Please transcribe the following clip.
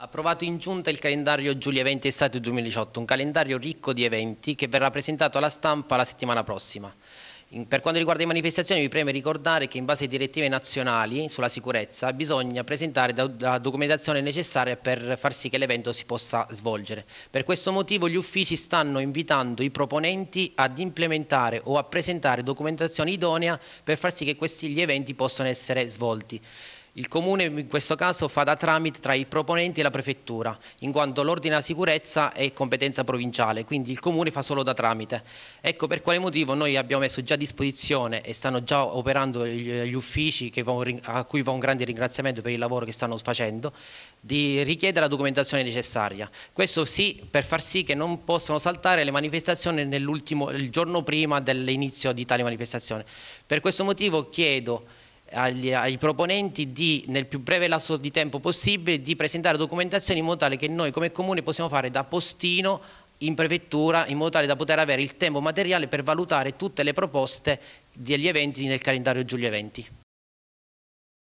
Approvato in giunta il calendario Giulia 20 Estate 2018, un calendario ricco di eventi che verrà presentato alla stampa la settimana prossima. per quanto riguarda le manifestazioni mi preme ricordare che in base alle direttive nazionali sulla sicurezza bisogna presentare la documentazione necessaria per far sì che l'evento si possa svolgere. Per questo motivo gli uffici stanno invitando i proponenti ad implementare o a presentare documentazione idonea per far sì che questi gli eventi possano essere svolti. Il Comune in questo caso fa da tramite tra i proponenti e la Prefettura, in quanto l'ordine alla sicurezza è competenza provinciale, quindi il Comune fa solo da tramite. Ecco per quale motivo noi abbiamo messo già a disposizione e stanno già operando gli uffici a cui va un grande ringraziamento per il lavoro che stanno facendo, di richiedere la documentazione necessaria. Questo sì per far sì che non possano saltare le manifestazioni il giorno prima dell'inizio di tale manifestazione. Per questo motivo chiedo agli, ai proponenti di, nel più breve lasso di tempo possibile, di presentare documentazioni in modo tale che noi come Comune possiamo fare da postino in prefettura in modo tale da poter avere il tempo materiale per valutare tutte le proposte degli eventi nel calendario Giulio Eventi.